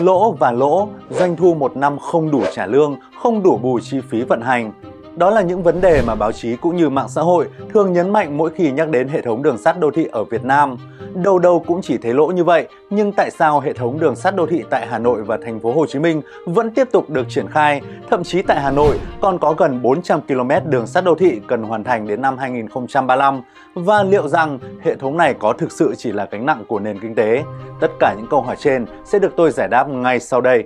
lỗ và lỗ, doanh thu một năm không đủ trả lương, không đủ bù chi phí vận hành. Đó là những vấn đề mà báo chí cũng như mạng xã hội thường nhấn mạnh mỗi khi nhắc đến hệ thống đường sắt đô thị ở Việt Nam. Đầu đâu cũng chỉ thấy lỗ như vậy, nhưng tại sao hệ thống đường sắt đô thị tại Hà Nội và thành phố Hồ Chí Minh vẫn tiếp tục được triển khai? Thậm chí tại Hà Nội còn có gần 400 km đường sắt đô thị cần hoàn thành đến năm 2035 và liệu rằng hệ thống này có thực sự chỉ là gánh nặng của nền kinh tế? Tất cả những câu hỏi trên sẽ được tôi giải đáp ngay sau đây.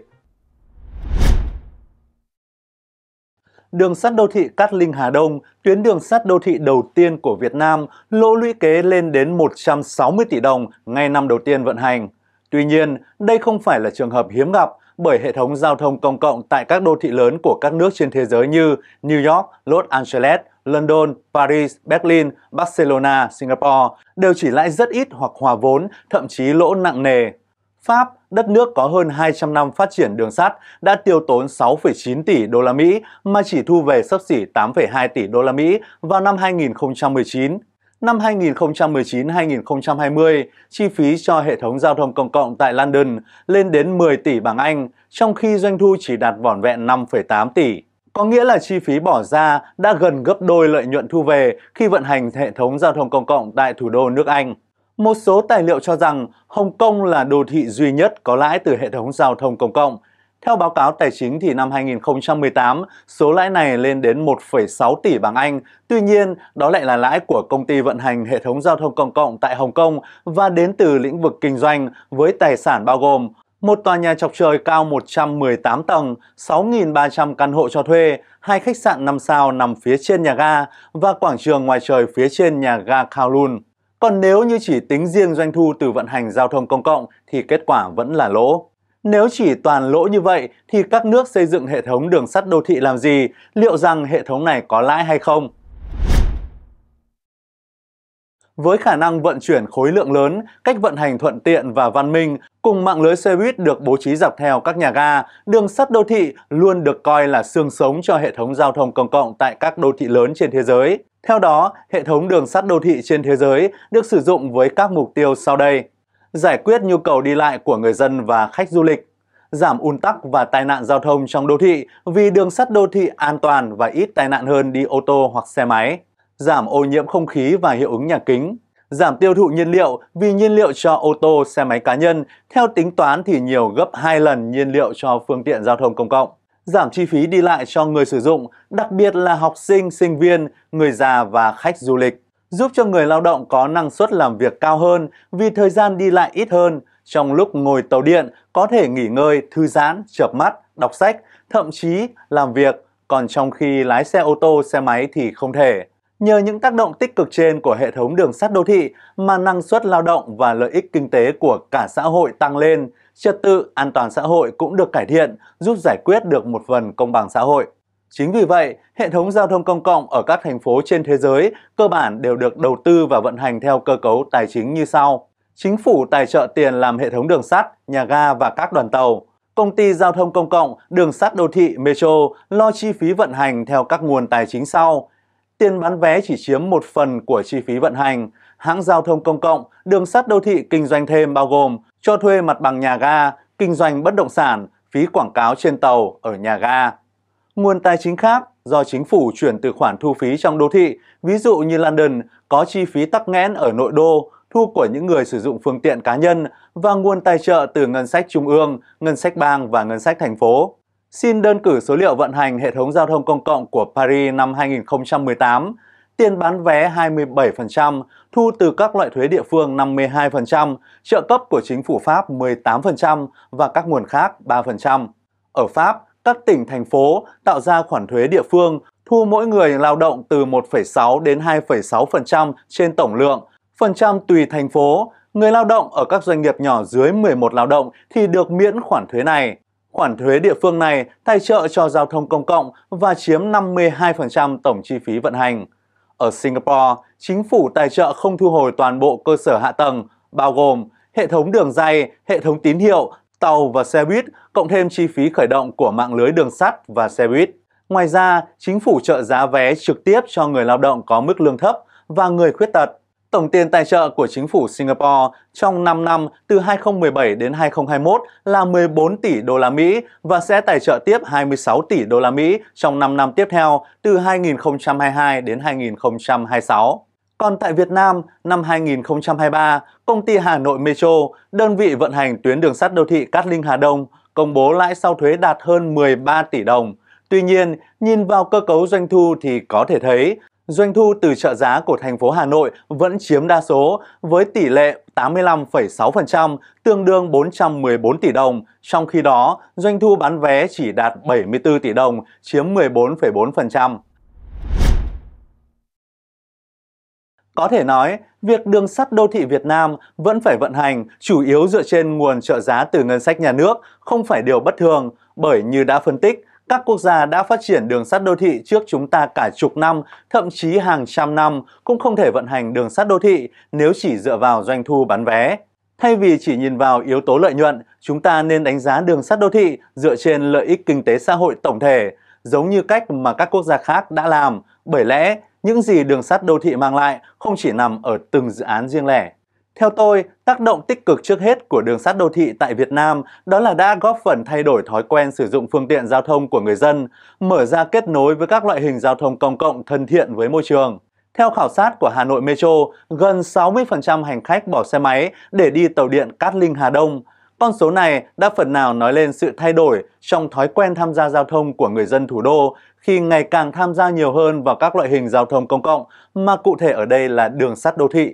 Đường sắt đô thị Cát Linh Hà Đông, tuyến đường sắt đô thị đầu tiên của Việt Nam, lỗ lũy kế lên đến 160 tỷ đồng ngay năm đầu tiên vận hành. Tuy nhiên, đây không phải là trường hợp hiếm gặp bởi hệ thống giao thông công cộng tại các đô thị lớn của các nước trên thế giới như New York, Los Angeles, London, Paris, Berlin, Barcelona, Singapore đều chỉ lãi rất ít hoặc hòa vốn, thậm chí lỗ nặng nề Pháp, đất nước có hơn 200 năm phát triển đường sắt, đã tiêu tốn 6,9 tỷ đô la Mỹ mà chỉ thu về sấp xỉ 8,2 tỷ đô la Mỹ vào năm 2019. Năm 2019-2020, chi phí cho hệ thống giao thông công cộng tại London lên đến 10 tỷ bảng Anh, trong khi doanh thu chỉ đạt vỏn vẹn 5,8 tỷ. Có nghĩa là chi phí bỏ ra đã gần gấp đôi lợi nhuận thu về khi vận hành hệ thống giao thông công cộng tại thủ đô nước Anh một số tài liệu cho rằng Hồng Kông là đô thị duy nhất có lãi từ hệ thống giao thông công cộng. Theo báo cáo tài chính thì năm 2018, số lãi này lên đến 1,6 tỷ bảng Anh. Tuy nhiên, đó lại là lãi của công ty vận hành hệ thống giao thông công cộng tại Hồng Kông và đến từ lĩnh vực kinh doanh với tài sản bao gồm một tòa nhà chọc trời cao 118 tầng, 6.300 căn hộ cho thuê, hai khách sạn 5 sao nằm phía trên nhà ga và quảng trường ngoài trời phía trên nhà ga Kowloon. Còn nếu như chỉ tính riêng doanh thu từ vận hành giao thông công cộng thì kết quả vẫn là lỗ. Nếu chỉ toàn lỗ như vậy thì các nước xây dựng hệ thống đường sắt đô thị làm gì? Liệu rằng hệ thống này có lãi hay không? Với khả năng vận chuyển khối lượng lớn, cách vận hành thuận tiện và văn minh, cùng mạng lưới xe buýt được bố trí dọc theo các nhà ga, đường sắt đô thị luôn được coi là xương sống cho hệ thống giao thông công cộng tại các đô thị lớn trên thế giới. Theo đó, hệ thống đường sắt đô thị trên thế giới được sử dụng với các mục tiêu sau đây. Giải quyết nhu cầu đi lại của người dân và khách du lịch. Giảm ùn tắc và tai nạn giao thông trong đô thị vì đường sắt đô thị an toàn và ít tai nạn hơn đi ô tô hoặc xe máy. Giảm ô nhiễm không khí và hiệu ứng nhà kính. Giảm tiêu thụ nhiên liệu vì nhiên liệu cho ô tô, xe máy cá nhân theo tính toán thì nhiều gấp 2 lần nhiên liệu cho phương tiện giao thông công cộng giảm chi phí đi lại cho người sử dụng, đặc biệt là học sinh, sinh viên, người già và khách du lịch, giúp cho người lao động có năng suất làm việc cao hơn vì thời gian đi lại ít hơn, trong lúc ngồi tàu điện có thể nghỉ ngơi, thư giãn, chợp mắt, đọc sách, thậm chí làm việc, còn trong khi lái xe ô tô, xe máy thì không thể. Nhờ những tác động tích cực trên của hệ thống đường sắt đô thị mà năng suất lao động và lợi ích kinh tế của cả xã hội tăng lên, trật tự an toàn xã hội cũng được cải thiện, giúp giải quyết được một phần công bằng xã hội. Chính vì vậy, hệ thống giao thông công cộng ở các thành phố trên thế giới cơ bản đều được đầu tư và vận hành theo cơ cấu tài chính như sau. Chính phủ tài trợ tiền làm hệ thống đường sắt, nhà ga và các đoàn tàu. Công ty giao thông công cộng, đường sắt đô thị Metro lo chi phí vận hành theo các nguồn tài chính sau Tiền bán vé chỉ chiếm một phần của chi phí vận hành. Hãng giao thông công cộng, đường sắt đô thị kinh doanh thêm bao gồm cho thuê mặt bằng nhà ga, kinh doanh bất động sản, phí quảng cáo trên tàu ở nhà ga. Nguồn tài chính khác do chính phủ chuyển từ khoản thu phí trong đô thị, ví dụ như London có chi phí tắc nghẽn ở nội đô, thu của những người sử dụng phương tiện cá nhân và nguồn tài trợ từ ngân sách trung ương, ngân sách bang và ngân sách thành phố xin đơn cử số liệu vận hành hệ thống giao thông công cộng của Paris năm 2018, tiền bán vé 27%, thu từ các loại thuế địa phương 52%, trợ cấp của chính phủ Pháp 18% và các nguồn khác 3%. Ở Pháp, các tỉnh, thành phố tạo ra khoản thuế địa phương thu mỗi người lao động từ 1,6 đến 2,6% trên tổng lượng, phần trăm tùy thành phố, người lao động ở các doanh nghiệp nhỏ dưới 11 lao động thì được miễn khoản thuế này. Khoản thuế địa phương này tài trợ cho giao thông công cộng và chiếm 52% tổng chi phí vận hành. Ở Singapore, chính phủ tài trợ không thu hồi toàn bộ cơ sở hạ tầng, bao gồm hệ thống đường dây, hệ thống tín hiệu, tàu và xe buýt, cộng thêm chi phí khởi động của mạng lưới đường sắt và xe buýt. Ngoài ra, chính phủ trợ giá vé trực tiếp cho người lao động có mức lương thấp và người khuyết tật. Tổng tiền tài trợ của chính phủ Singapore trong 5 năm từ 2017 đến 2021 là 14 tỷ đô la Mỹ và sẽ tài trợ tiếp 26 tỷ đô la Mỹ trong 5 năm tiếp theo từ 2022 đến 2026. Còn tại Việt Nam, năm 2023, công ty Hà Nội Metro, đơn vị vận hành tuyến đường sắt đô thị Cát Linh Hà Đông, công bố lãi sau thuế đạt hơn 13 tỷ đồng. Tuy nhiên, nhìn vào cơ cấu doanh thu thì có thể thấy Doanh thu từ trợ giá của thành phố Hà Nội vẫn chiếm đa số với tỷ lệ 85,6%, tương đương 414 tỷ đồng. Trong khi đó, doanh thu bán vé chỉ đạt 74 tỷ đồng, chiếm 14,4%. Có thể nói, việc đường sắt đô thị Việt Nam vẫn phải vận hành chủ yếu dựa trên nguồn trợ giá từ ngân sách nhà nước không phải điều bất thường bởi như đã phân tích, các quốc gia đã phát triển đường sắt đô thị trước chúng ta cả chục năm, thậm chí hàng trăm năm cũng không thể vận hành đường sắt đô thị nếu chỉ dựa vào doanh thu bán vé. Thay vì chỉ nhìn vào yếu tố lợi nhuận, chúng ta nên đánh giá đường sắt đô thị dựa trên lợi ích kinh tế xã hội tổng thể, giống như cách mà các quốc gia khác đã làm. Bởi lẽ, những gì đường sắt đô thị mang lại không chỉ nằm ở từng dự án riêng lẻ. Theo tôi, tác động tích cực trước hết của đường sắt đô thị tại Việt Nam đó là đã góp phần thay đổi thói quen sử dụng phương tiện giao thông của người dân, mở ra kết nối với các loại hình giao thông công cộng thân thiện với môi trường. Theo khảo sát của Hà Nội Metro, gần 60% hành khách bỏ xe máy để đi tàu điện Cát Linh Hà Đông. Con số này đã phần nào nói lên sự thay đổi trong thói quen tham gia giao thông của người dân thủ đô khi ngày càng tham gia nhiều hơn vào các loại hình giao thông công cộng, mà cụ thể ở đây là đường sắt đô thị.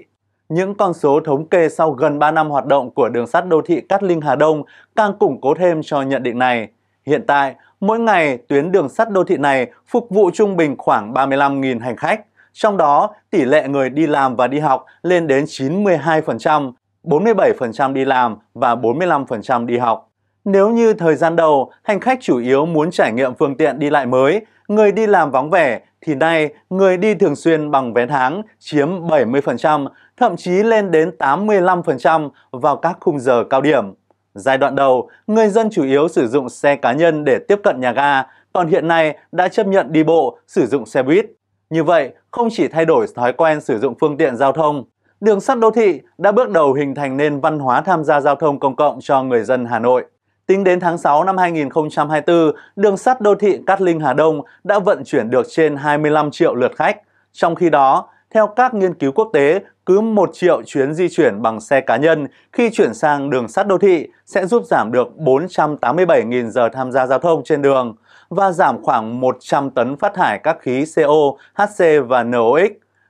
Những con số thống kê sau gần 3 năm hoạt động của đường sắt đô thị Cát Linh Hà Đông càng củng cố thêm cho nhận định này. Hiện tại, mỗi ngày tuyến đường sắt đô thị này phục vụ trung bình khoảng 35.000 hành khách, trong đó tỷ lệ người đi làm và đi học lên đến 92%, 47% đi làm và 45% đi học. Nếu như thời gian đầu, hành khách chủ yếu muốn trải nghiệm phương tiện đi lại mới người đi làm vắng vẻ thì nay người đi thường xuyên bằng vé tháng chiếm 70%, thậm chí lên đến 85% vào các khung giờ cao điểm. Giai đoạn đầu, người dân chủ yếu sử dụng xe cá nhân để tiếp cận nhà ga, còn hiện nay đã chấp nhận đi bộ, sử dụng xe buýt. Như vậy, không chỉ thay đổi thói quen sử dụng phương tiện giao thông, đường sắt đô thị đã bước đầu hình thành nên văn hóa tham gia giao thông công cộng cho người dân Hà Nội. Tính đến tháng 6 năm 2024, đường sắt đô thị Cát Linh Hà Đông đã vận chuyển được trên 25 triệu lượt khách. Trong khi đó, theo các nghiên cứu quốc tế, cứ 1 triệu chuyến di chuyển bằng xe cá nhân khi chuyển sang đường sắt đô thị sẽ giúp giảm được 487.000 giờ tham gia giao thông trên đường và giảm khoảng 100 tấn phát thải các khí CO, HC và NOx.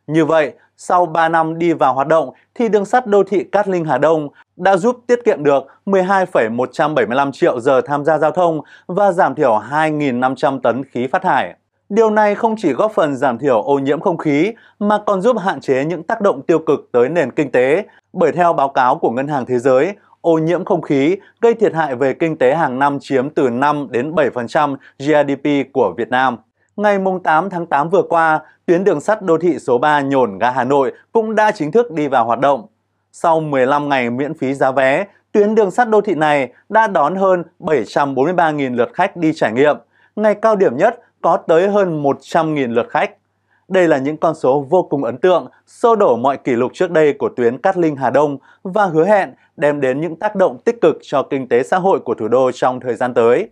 Như vậy, sau 3 năm đi vào hoạt động thì đường sắt đô thị Cát Linh Hà Đông đã giúp tiết kiệm được 12,175 triệu giờ tham gia giao thông và giảm thiểu 2.500 tấn khí phát thải. Điều này không chỉ góp phần giảm thiểu ô nhiễm không khí mà còn giúp hạn chế những tác động tiêu cực tới nền kinh tế, bởi theo báo cáo của Ngân hàng Thế giới, ô nhiễm không khí gây thiệt hại về kinh tế hàng năm chiếm từ 5 đến 7% GDP của Việt Nam. Ngày 8 tháng 8 vừa qua, tuyến đường sắt đô thị số 3 Nhổn ga Hà Nội cũng đã chính thức đi vào hoạt động. Sau 15 ngày miễn phí giá vé, tuyến đường sắt đô thị này đã đón hơn 743.000 lượt khách đi trải nghiệm. Ngày cao điểm nhất có tới hơn 100.000 lượt khách. Đây là những con số vô cùng ấn tượng, xô đổ mọi kỷ lục trước đây của tuyến Cát Linh Hà Đông và hứa hẹn đem đến những tác động tích cực cho kinh tế xã hội của thủ đô trong thời gian tới.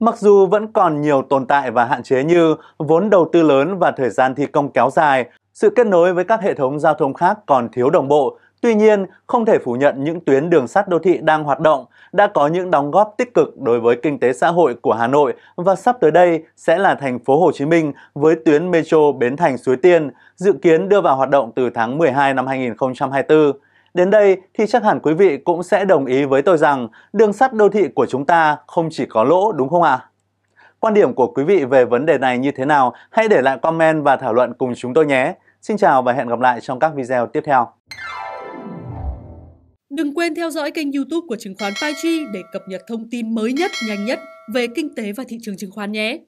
Mặc dù vẫn còn nhiều tồn tại và hạn chế như vốn đầu tư lớn và thời gian thi công kéo dài, sự kết nối với các hệ thống giao thông khác còn thiếu đồng bộ, tuy nhiên không thể phủ nhận những tuyến đường sắt đô thị đang hoạt động đã có những đóng góp tích cực đối với kinh tế xã hội của Hà Nội và sắp tới đây sẽ là thành phố Hồ Chí Minh với tuyến metro Bến Thành Suối Tiên, dự kiến đưa vào hoạt động từ tháng 12 năm 2024. Đến đây thì chắc hẳn quý vị cũng sẽ đồng ý với tôi rằng đường sắt đô thị của chúng ta không chỉ có lỗ đúng không ạ? À? Quan điểm của quý vị về vấn đề này như thế nào? Hãy để lại comment và thảo luận cùng chúng tôi nhé. Xin chào và hẹn gặp lại trong các video tiếp theo. Đừng quên theo dõi kênh YouTube của chứng khoán Paiji để cập nhật thông tin mới nhất, nhanh nhất về kinh tế và thị trường chứng khoán nhé.